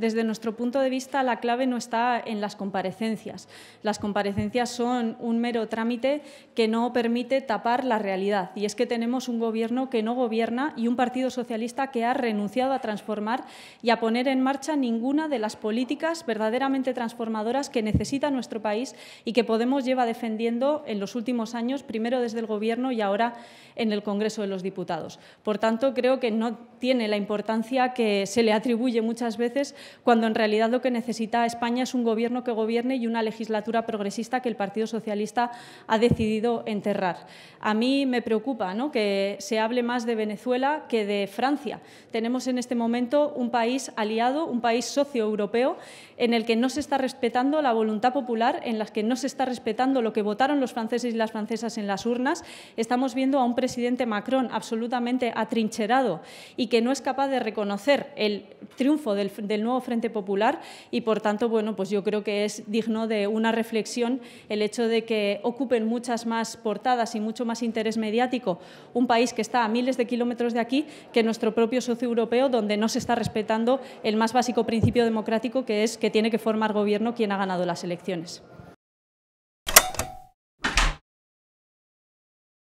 desde nuestro punto de vista, la clave no está en las comparecencias. Las comparecencias son un mero trámite que no permite tapar la realidad. Y es que tenemos un gobierno que no gobierna y un Partido Socialista que ha renunciado a transformar y a poner en marcha ninguna de las políticas verdaderamente transformadoras que necesita nuestro país y que Podemos lleva defendiendo en los últimos años, primero desde el Gobierno y ahora en el Congreso de los Diputados. Por tanto, creo que no tiene la importancia que se le atribuye muchas veces cuando en realidad lo que necesita España es un gobierno que gobierne y una legislatura progresista que el Partido Socialista ha decidido enterrar. A mí me preocupa ¿no? que se hable más de Venezuela que de Francia. Tenemos en este momento un país aliado, un país socio europeo, en el que no se está respetando la voluntad popular, en las que no se está respetando lo que votaron los franceses y las francesas en las urnas. Estamos viendo a un presidente Macron absolutamente atrincherado y que no es capaz de reconocer el triunfo del, del nuevo Frente Popular y por tanto, bueno, pues yo creo que es digno de una reflexión el hecho de que ocupen muchas más portadas y mucho más interés mediático un país que está a miles de kilómetros de aquí que nuestro propio socio europeo donde no se está respetando el más básico principio democrático que es que tiene que formar gobierno quien ha ganado las elecciones.